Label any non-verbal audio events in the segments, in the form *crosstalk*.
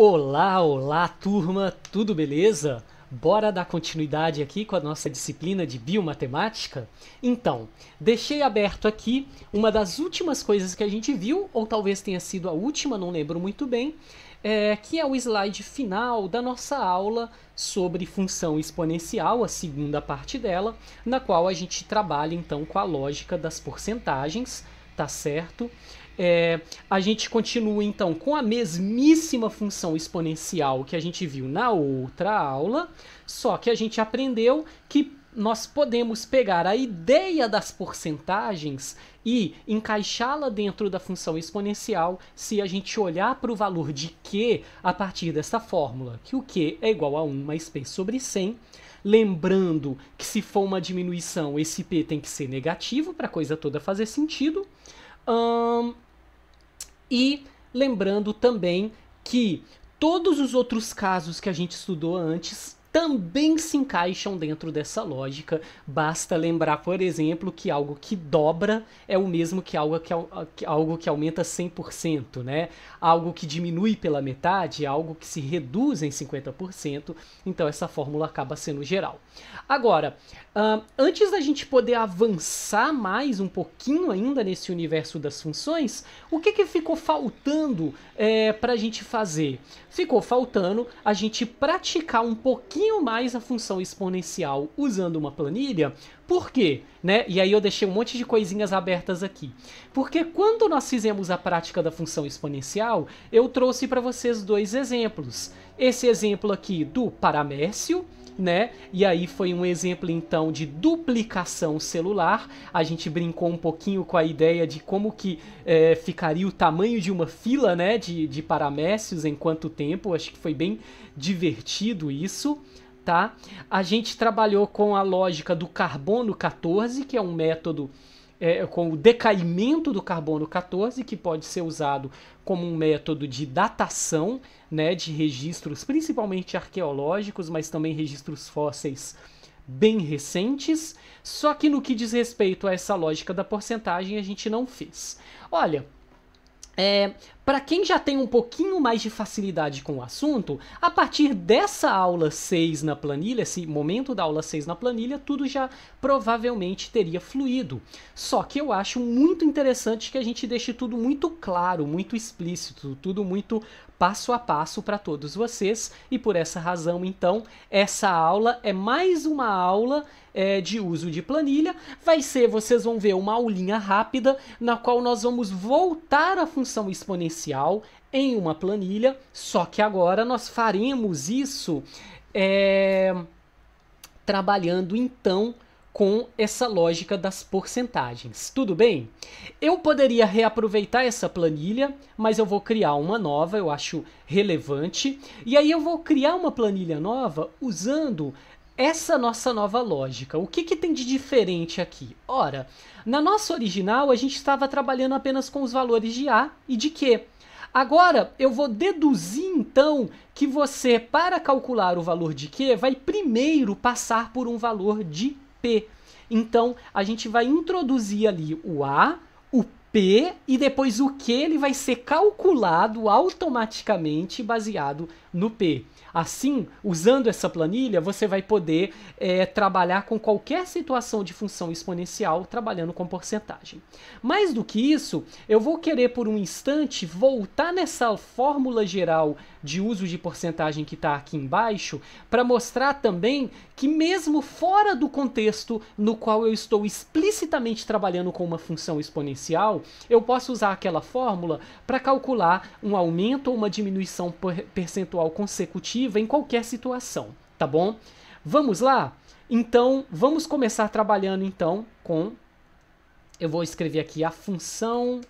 Olá, olá turma, tudo beleza? Bora dar continuidade aqui com a nossa disciplina de biomatemática? Então, deixei aberto aqui uma das últimas coisas que a gente viu, ou talvez tenha sido a última, não lembro muito bem, é, que é o slide final da nossa aula sobre função exponencial, a segunda parte dela, na qual a gente trabalha então com a lógica das porcentagens, tá certo? É, a gente continua então com a mesmíssima função exponencial que a gente viu na outra aula, só que a gente aprendeu que nós podemos pegar a ideia das porcentagens e encaixá-la dentro da função exponencial se a gente olhar para o valor de q a partir dessa fórmula, que o q é igual a 1 mais p sobre 100. Lembrando que se for uma diminuição, esse p tem que ser negativo para a coisa toda fazer sentido. Um, e lembrando também que todos os outros casos que a gente estudou antes também se encaixam dentro dessa lógica. Basta lembrar, por exemplo, que algo que dobra é o mesmo que algo que, algo que aumenta 100%, né? Algo que diminui pela metade é algo que se reduz em 50%, então essa fórmula acaba sendo geral. Agora, uh, antes da gente poder avançar mais um pouquinho ainda nesse universo das funções, o que, que ficou faltando é, eh, para a gente fazer? Ficou faltando a gente praticar um pouquinho pouquinho mais a função exponencial usando uma planilha. Por quê? Né? E aí eu deixei um monte de coisinhas abertas aqui. Porque quando nós fizemos a prática da função exponencial, eu trouxe para vocês dois exemplos. Esse exemplo aqui do paramércio, né? E aí foi um exemplo então de duplicação celular. A gente brincou um pouquinho com a ideia de como que é, ficaria o tamanho de uma fila, né? De, de paramécios em quanto tempo. Acho que foi bem divertido isso. Tá? A gente trabalhou com a lógica do carbono 14, que é um método é, com o decaimento do carbono 14, que pode ser usado como um método de datação né, de registros, principalmente arqueológicos, mas também registros fósseis bem recentes. Só que no que diz respeito a essa lógica da porcentagem, a gente não fez. Olha, é, para quem já tem um pouquinho mais de facilidade com o assunto, a partir dessa aula 6 na planilha, esse momento da aula 6 na planilha, tudo já provavelmente teria fluído. Só que eu acho muito interessante que a gente deixe tudo muito claro, muito explícito, tudo muito passo a passo para todos vocês, e por essa razão, então, essa aula é mais uma aula é, de uso de planilha. Vai ser, vocês vão ver, uma aulinha rápida na qual nós vamos voltar à função exponencial gerencial em uma planilha, só que agora nós faremos isso é, trabalhando então com essa lógica das porcentagens. Tudo bem? Eu poderia reaproveitar essa planilha, mas eu vou criar uma nova, eu acho relevante. E aí eu vou criar uma planilha nova usando essa nossa nova lógica. O que, que tem de diferente aqui? Ora, na nossa original a gente estava trabalhando apenas com os valores de A e de Q. Agora eu vou deduzir então que você, para calcular o valor de Q, vai primeiro passar por um valor de P. Então a gente vai introduzir ali o A, o P e depois o Q ele vai ser calculado automaticamente baseado no P. Assim, usando essa planilha, você vai poder é, trabalhar com qualquer situação de função exponencial trabalhando com porcentagem. Mais do que isso, eu vou querer por um instante voltar nessa fórmula geral de uso de porcentagem que está aqui embaixo para mostrar também que mesmo fora do contexto no qual eu estou explicitamente trabalhando com uma função exponencial, eu posso usar aquela fórmula para calcular um aumento ou uma diminuição percentual consecutiva positiva em qualquer situação, tá bom? Vamos lá? Então, vamos começar trabalhando então com eu vou escrever aqui a função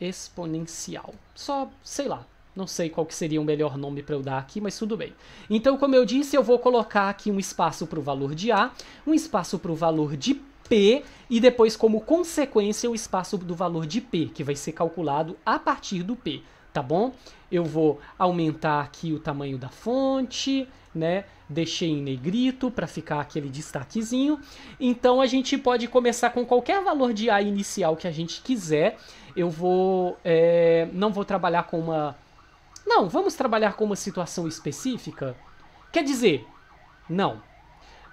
exponencial. Só, sei lá, não sei qual que seria o melhor nome para eu dar aqui, mas tudo bem. Então, como eu disse, eu vou colocar aqui um espaço para o valor de A, um espaço para o valor de P e depois como consequência o espaço do valor de P, que vai ser calculado a partir do P tá bom? Eu vou aumentar aqui o tamanho da fonte, né? Deixei em negrito para ficar aquele destaquezinho. Então a gente pode começar com qualquer valor de A inicial que a gente quiser. Eu vou, é, não vou trabalhar com uma, não, vamos trabalhar com uma situação específica. Quer dizer, não.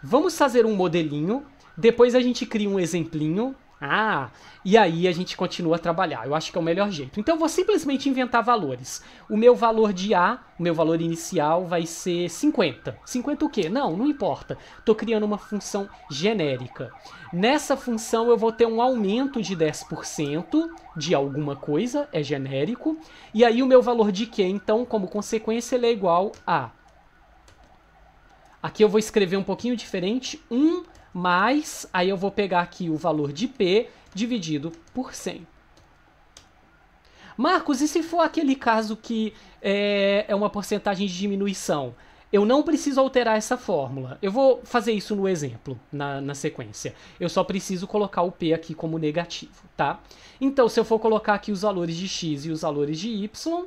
Vamos fazer um modelinho. Depois a gente cria um exemplinho ah, e aí a gente continua a trabalhar. Eu acho que é o melhor jeito. Então eu vou simplesmente inventar valores. O meu valor de A, o meu valor inicial vai ser 50. 50 o quê? Não, não importa. Estou criando uma função genérica. Nessa função eu vou ter um aumento de 10% de alguma coisa, é genérico. E aí o meu valor de Q, então, como consequência, ele é igual a... Aqui eu vou escrever um pouquinho diferente, 1... Um mais, aí eu vou pegar aqui o valor de P dividido por 100. Marcos, e se for aquele caso que é, é uma porcentagem de diminuição? Eu não preciso alterar essa fórmula. Eu vou fazer isso no exemplo, na, na, sequência. Eu só preciso colocar o P aqui como negativo, tá? Então, se eu for colocar aqui os valores de X e os valores de Y,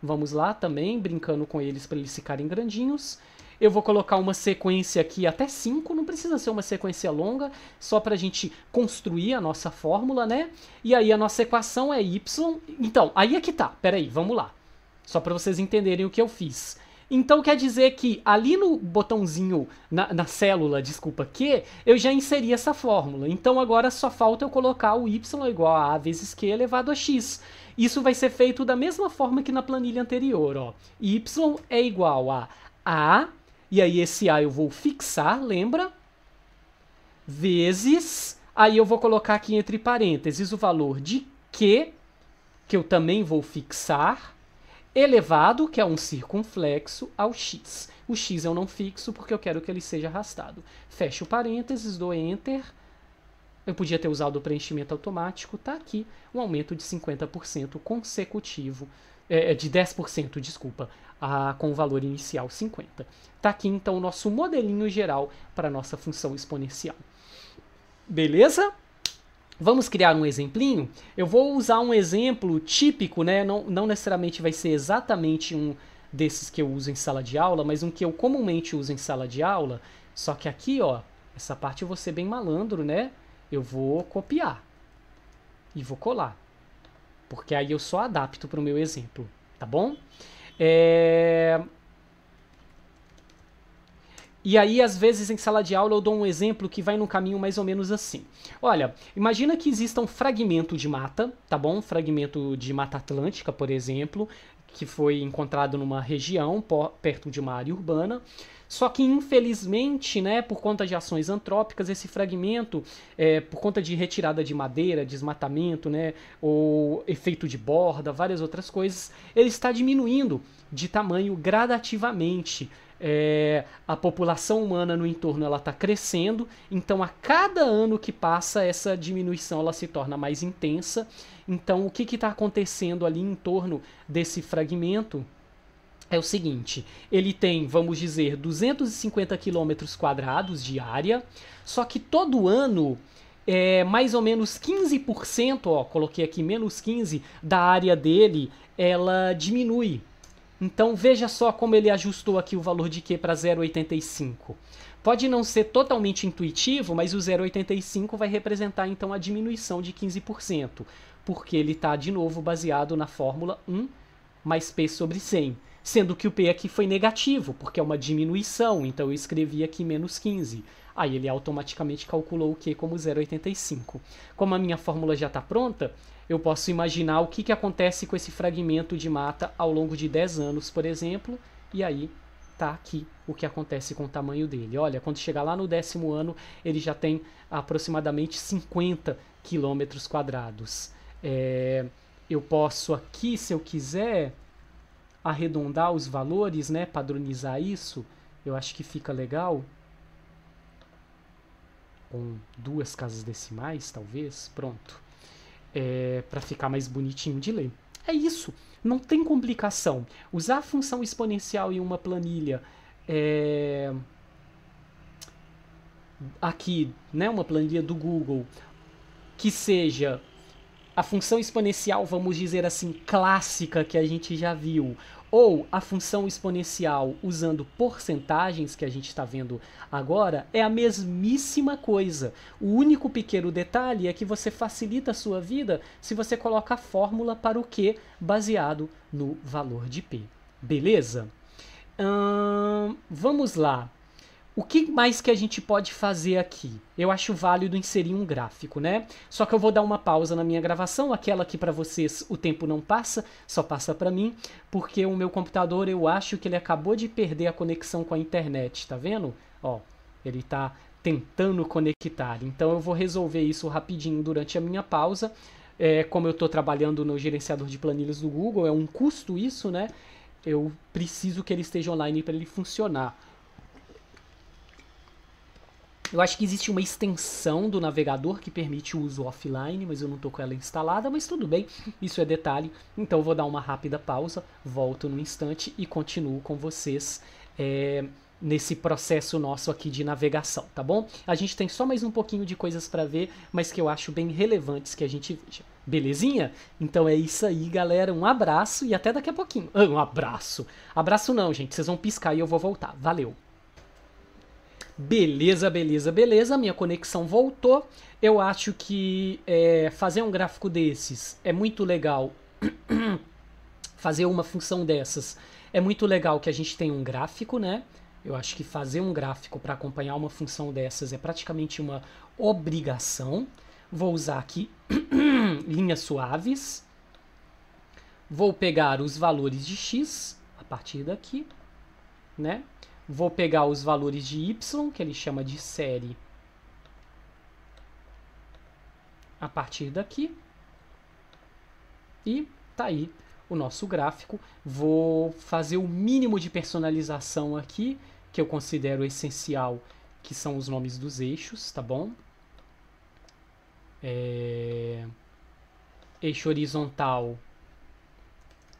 vamos lá também, brincando com eles para eles ficarem grandinhos eu vou colocar uma sequência aqui até 5, não precisa ser uma sequência longa, só para a gente construir a nossa fórmula, né? E aí a nossa equação é y. Então, aí é que tá, peraí, vamos lá. Só para vocês entenderem o que eu fiz. Então quer dizer que ali no botãozinho, na, na, célula, desculpa, Q, eu já inseri essa fórmula. Então agora só falta eu colocar o Y igual a A vezes Q elevado a X. Isso vai ser feito da mesma forma que na planilha anterior, ó. Y é igual a A e aí esse A eu vou fixar, lembra? Vezes, aí eu vou colocar aqui entre parênteses o valor de Q, que eu também vou fixar, elevado, que é um circunflexo, ao x. O x eu não fixo porque eu quero que ele seja arrastado. Fecho o parênteses, dou enter. Eu podia ter usado o preenchimento automático, está aqui um aumento de 50% consecutivo, é, é de 10%, desculpa, a, com o valor inicial 50. Está aqui então o nosso modelinho geral para a nossa função exponencial. Beleza? Vamos criar um exemplinho? Eu vou usar um exemplo típico, né? não, não necessariamente vai ser exatamente um desses que eu uso em sala de aula, mas um que eu comumente uso em sala de aula. Só que aqui, ó, essa parte eu vou ser bem malandro, né? Eu vou copiar e vou colar, porque aí eu só adapto para o meu exemplo, tá bom? É... E aí, às vezes, em sala de aula, eu dou um exemplo que vai num caminho mais ou menos assim. Olha, imagina que exista um fragmento de mata, tá bom? Um fragmento de mata atlântica, por exemplo, que foi encontrado numa região perto de uma área urbana. Só que, infelizmente, né, por conta de ações antrópicas, esse fragmento, é, por conta de retirada de madeira, desmatamento, né, ou efeito de borda, várias outras coisas, ele está diminuindo de tamanho gradativamente. É, a população humana no entorno ela está crescendo, então a cada ano que passa essa diminuição ela se torna mais intensa. Então o que está acontecendo ali em torno desse fragmento é o seguinte: ele tem, vamos dizer, 250 km quadrados de área, só que todo ano é, mais ou menos 15%, ó, coloquei aqui menos 15 da área dele, ela diminui. Então veja só como ele ajustou aqui o valor de Q para 0,85. Pode não ser totalmente intuitivo, mas o 0,85 vai representar então a diminuição de 15%, porque ele está de novo baseado na fórmula 1 mais P sobre 100, sendo que o P aqui foi negativo, porque é uma diminuição, então eu escrevi aqui menos 15. Aí ele automaticamente calculou o Q como 0,85. Como a minha fórmula já está pronta, eu posso imaginar o que, que acontece com esse fragmento de mata ao longo de 10 anos, por exemplo, e aí tá aqui o que acontece com o tamanho dele. Olha, quando chegar lá no décimo ano, ele já tem aproximadamente 50 quilômetros quadrados. É, eu posso aqui, se eu quiser, arredondar os valores, né, padronizar isso, eu acho que fica legal. Com duas casas decimais, talvez, pronto é, para ficar mais bonitinho de ler. É isso, não tem complicação. Usar a função exponencial em uma planilha é, aqui, né, uma planilha do Google que seja a função exponencial, vamos dizer assim, clássica que a gente já viu, ou a função exponencial usando porcentagens que a gente está vendo agora, é a mesmíssima coisa. O único pequeno detalhe é que você facilita a sua vida se você coloca a fórmula para o Q baseado no valor de P. Beleza? Hum, vamos lá. O que mais que a gente pode fazer aqui? Eu acho válido inserir um gráfico, né? Só que eu vou dar uma pausa na minha gravação, aquela que para vocês o tempo não passa, só passa para mim, porque o meu computador eu acho que ele acabou de perder a conexão com a internet, tá vendo? Ó, ele tá tentando conectar. Então eu vou resolver isso rapidinho durante a minha pausa. É, como eu estou trabalhando no gerenciador de planilhas do Google, é um custo isso, né? Eu preciso que ele esteja online para ele funcionar. Eu acho que existe uma extensão do navegador que permite o uso offline, mas eu não estou com ela instalada, mas tudo bem, isso é detalhe. Então vou dar uma rápida pausa, volto no instante e continuo com vocês. É, nesse processo nosso aqui de navegação, tá bom? A gente tem só mais um pouquinho de coisas para ver, mas que eu acho bem relevantes que a gente veja. Belezinha? Então é isso aí, galera. Um abraço e até daqui a pouquinho. Ah, um abraço. Abraço não, gente. Vocês vão piscar e eu vou voltar. Valeu. Beleza, beleza, beleza. Minha conexão voltou. Eu acho que é, fazer um gráfico desses é muito legal. *clears throat* fazer uma função dessas é muito legal que a gente tem um gráfico, né? Eu acho que fazer um gráfico para acompanhar uma função dessas é praticamente uma obrigação. Vou usar aqui *clears throat* linhas suaves. Vou pegar os valores de x a partir daqui, né? Vou pegar os valores de y, que ele chama de série, a partir daqui. E tá aí o nosso gráfico. Vou fazer o mínimo de personalização aqui, que eu considero essencial, que são os nomes dos eixos, tá bom? É... Eixo horizontal,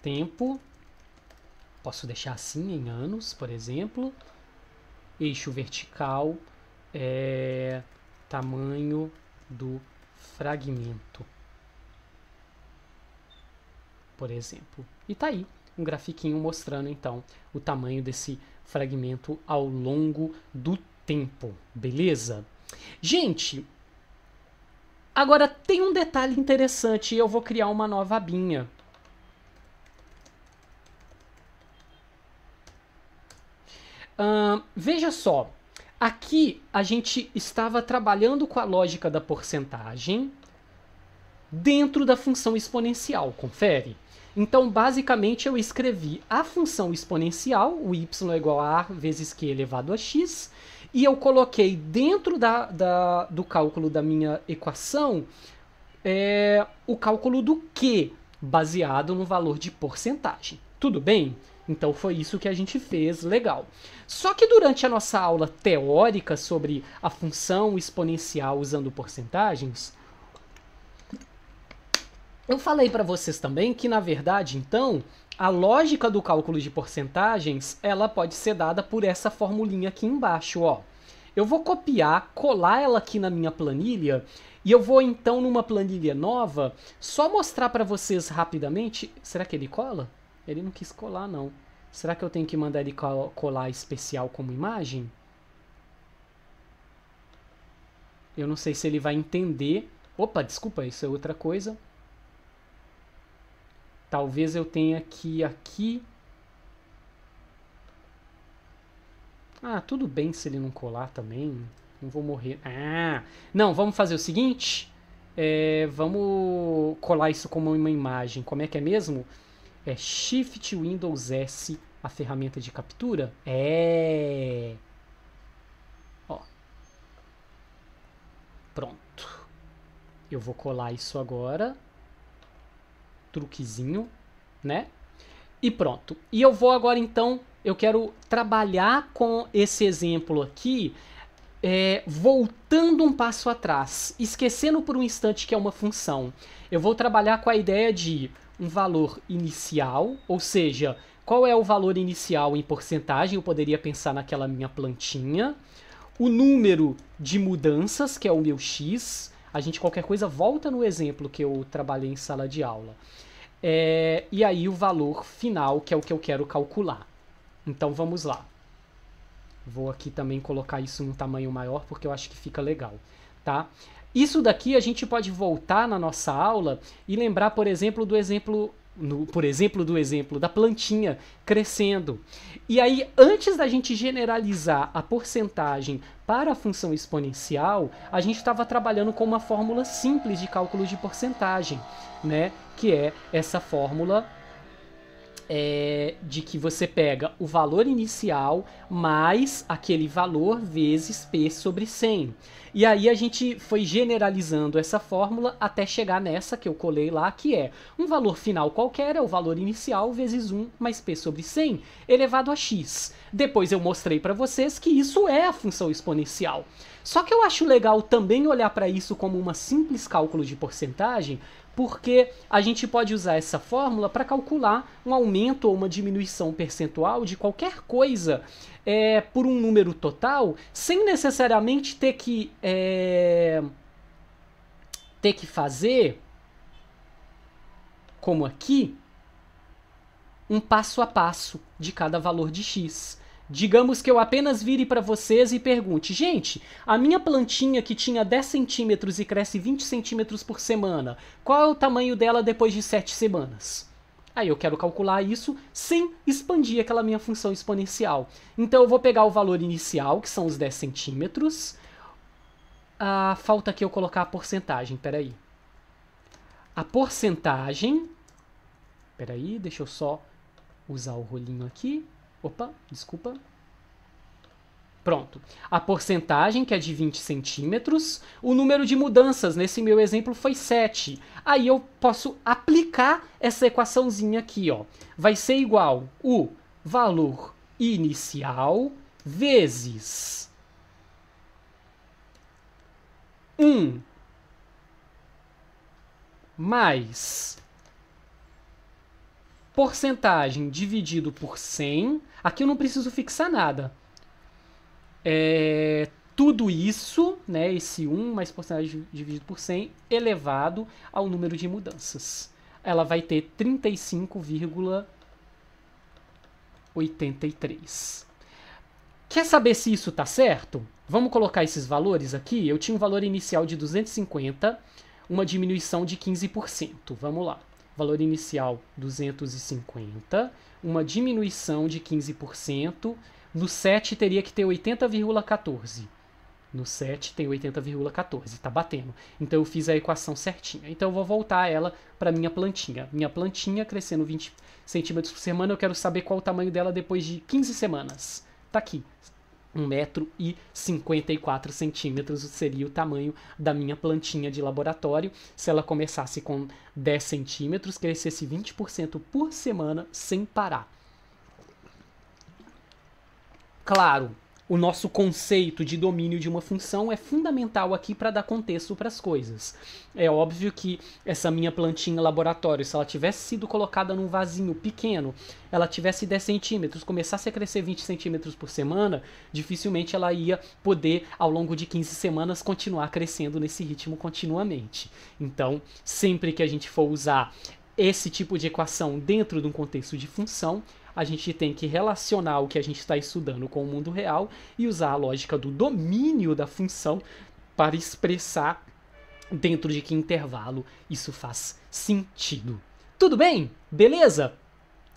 tempo. Posso deixar assim em anos, por exemplo. Eixo vertical é tamanho do fragmento. Por exemplo. E tá aí um grafiquinho mostrando então o tamanho desse fragmento ao longo do tempo, beleza? Gente, agora tem um detalhe interessante, eu vou criar uma nova abinha Uh, veja só, aqui a gente estava trabalhando com a lógica da porcentagem dentro da função exponencial, confere? Então, basicamente, eu escrevi a função exponencial, o y é igual a a vezes q elevado a x, e eu coloquei dentro da, da do cálculo da minha equação é, o cálculo do q, baseado no valor de porcentagem. Tudo bem? Então foi isso que a gente fez, legal. Só que durante a nossa aula teórica sobre a função exponencial usando porcentagens, eu falei para vocês também que na verdade, então, a lógica do cálculo de porcentagens, ela pode ser dada por essa formulinha aqui embaixo, ó. Eu vou copiar, colar ela aqui na minha planilha e eu vou então numa planilha nova só mostrar para vocês rapidamente. Será que ele cola? Ele não quis colar, não. Será que eu tenho que mandar ele colar especial como imagem? Eu não sei se ele vai entender. Opa, desculpa, isso é outra coisa. Talvez eu tenha que aqui. Ah, tudo bem se ele não colar também. Não vou morrer. Ah, não, vamos fazer o seguinte. É, vamos colar isso como uma imagem. Como é que é mesmo? É Shift Windows S a ferramenta de captura? É. Ó. Pronto. Eu vou colar isso agora. Truquezinho, né? E pronto. E eu vou agora então, eu quero trabalhar com esse exemplo aqui, é, voltando um passo atrás, esquecendo por um instante que é uma função. Eu vou trabalhar com a ideia de um valor inicial, ou seja, qual é o valor inicial em porcentagem, eu poderia pensar naquela minha plantinha, o número de mudanças, que é o meu X, a gente qualquer coisa volta no exemplo que eu trabalhei em sala de aula, é, e aí o valor final, que é o que eu quero calcular. Então vamos lá. Vou aqui também colocar isso num tamanho maior, porque eu acho que fica legal, tá? Tá? Isso daqui a gente pode voltar na nossa aula e lembrar, por exemplo, do exemplo no, por exemplo, do exemplo da plantinha crescendo. E aí, antes da gente generalizar a porcentagem para a função exponencial, a gente estava trabalhando com uma fórmula simples de cálculo de porcentagem, né? Que é essa fórmula é, de que você pega o valor inicial mais aquele valor vezes P sobre 100. E aí a gente foi generalizando essa fórmula até chegar nessa que eu colei lá, que é um valor final qualquer é o valor inicial vezes 1 mais P sobre 100 elevado a x. Depois eu mostrei para vocês que isso é a função exponencial. Só que eu acho legal também olhar para isso como um simples cálculo de porcentagem, porque a gente pode usar essa fórmula para calcular um aumento ou uma diminuição percentual de qualquer coisa é, por um número total, sem necessariamente ter que é, ter que fazer, como aqui, um passo a passo de cada valor de x. Digamos que eu apenas vire para vocês e pergunte: gente, a minha plantinha que tinha 10 centímetros e cresce 20 centímetros por semana, qual é o tamanho dela depois de 7 semanas? Aí eu quero calcular isso sem expandir aquela minha função exponencial. Então eu vou pegar o valor inicial, que são os 10 centímetros. Ah, falta aqui é eu colocar a porcentagem, peraí. A porcentagem. Peraí, deixa eu só usar o rolinho aqui. Opa, desculpa. Pronto. A porcentagem, que é de 20 centímetros. O número de mudanças, nesse meu exemplo, foi 7. Aí eu posso aplicar essa equaçãozinha aqui, ó. Vai ser igual o valor inicial vezes 1 mais porcentagem dividido por 100. Aqui eu não preciso fixar nada. É, tudo isso, né, esse 1 mais porcentagem dividido por 100, elevado ao número de mudanças. Ela vai ter 35,83. Quer saber se isso está certo? Vamos colocar esses valores aqui. Eu tinha um valor inicial de 250, uma diminuição de 15%. Vamos lá valor inicial 250, uma diminuição de 15%, no 7 teria que ter 80,14. No 7 tem 80,14, está batendo. Então eu fiz a equação certinha. Então eu vou voltar ela para minha plantinha. Minha plantinha crescendo 20 centímetros por semana, eu quero saber qual o tamanho dela depois de 15 semanas. Tá aqui, 1,54m seria o tamanho da minha plantinha de laboratório se ela começasse com 10 centímetros, crescesse 20% por semana sem parar. Claro, o nosso conceito de domínio de uma função é fundamental aqui para dar contexto para as coisas. É óbvio que essa minha plantinha laboratório, se ela tivesse sido colocada num vasinho pequeno, ela tivesse 10 centímetros, começasse a crescer 20 centímetros por semana, dificilmente ela ia poder, ao longo de 15 semanas, continuar crescendo nesse ritmo continuamente. Então, sempre que a gente for usar esse tipo de equação dentro de um contexto de função, a gente tem que relacionar o que a gente está estudando com o mundo real e usar a lógica do domínio da função para expressar dentro de que intervalo isso faz sentido. Tudo bem? Beleza?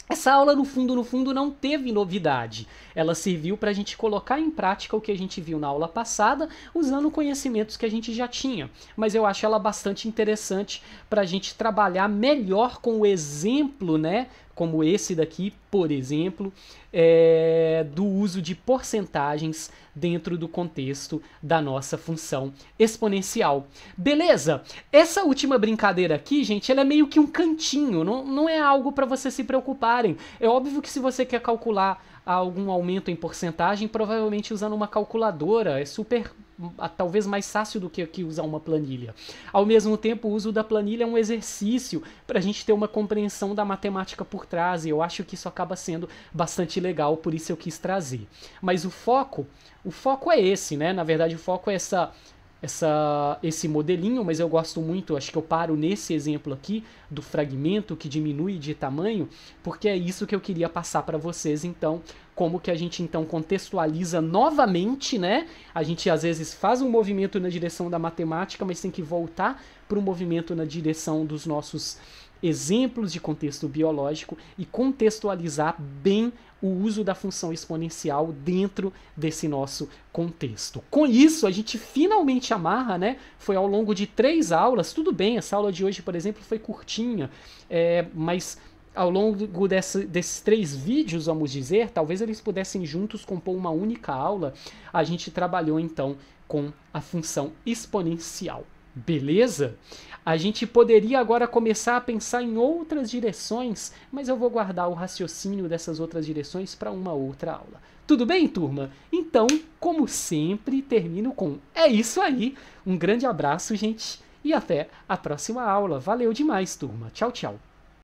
Essa aula, no fundo, no fundo, não teve novidade. Ela serviu para a gente colocar em prática o que a gente viu na aula passada, usando conhecimentos que a gente já tinha. Mas eu acho ela bastante interessante para a gente trabalhar melhor com o exemplo, né, como esse daqui, por exemplo, é, do uso de porcentagens dentro do contexto da nossa função exponencial. Beleza? Essa última brincadeira aqui, gente, ela é meio que um cantinho, não, não é algo para vocês se preocuparem. É óbvio que se você quer calcular algum aumento em porcentagem, provavelmente usando uma calculadora, é super talvez mais fácil do que usar uma planilha. Ao mesmo tempo, o uso da planilha é um exercício para a gente ter uma compreensão da matemática por trás, e eu acho que isso acaba sendo bastante legal, por isso eu quis trazer. Mas o foco, o foco é esse, né? Na verdade, o foco é essa essa, esse modelinho, mas eu gosto muito, acho que eu paro nesse exemplo aqui do fragmento que diminui de tamanho, porque é isso que eu queria passar para vocês então, como que a gente então contextualiza novamente, né? A gente às vezes faz um movimento na direção da matemática, mas tem que voltar para o movimento na direção dos nossos exemplos de contexto biológico e contextualizar bem o uso da função exponencial dentro desse nosso contexto. Com isso, a gente finalmente amarra, né? Foi ao longo de três aulas, tudo bem, essa aula de hoje, por exemplo, foi curtinha, é, mas ao longo desse, desses três vídeos, vamos dizer, talvez eles pudessem juntos compor uma única aula, a gente trabalhou então com a função exponencial. Beleza? A gente poderia agora começar a pensar em outras direções, mas eu vou guardar o raciocínio dessas outras direções para uma outra aula. Tudo bem, turma? Então, como sempre, termino com é isso aí. Um grande abraço, gente, e até a próxima aula. Valeu demais, turma. Tchau, tchau.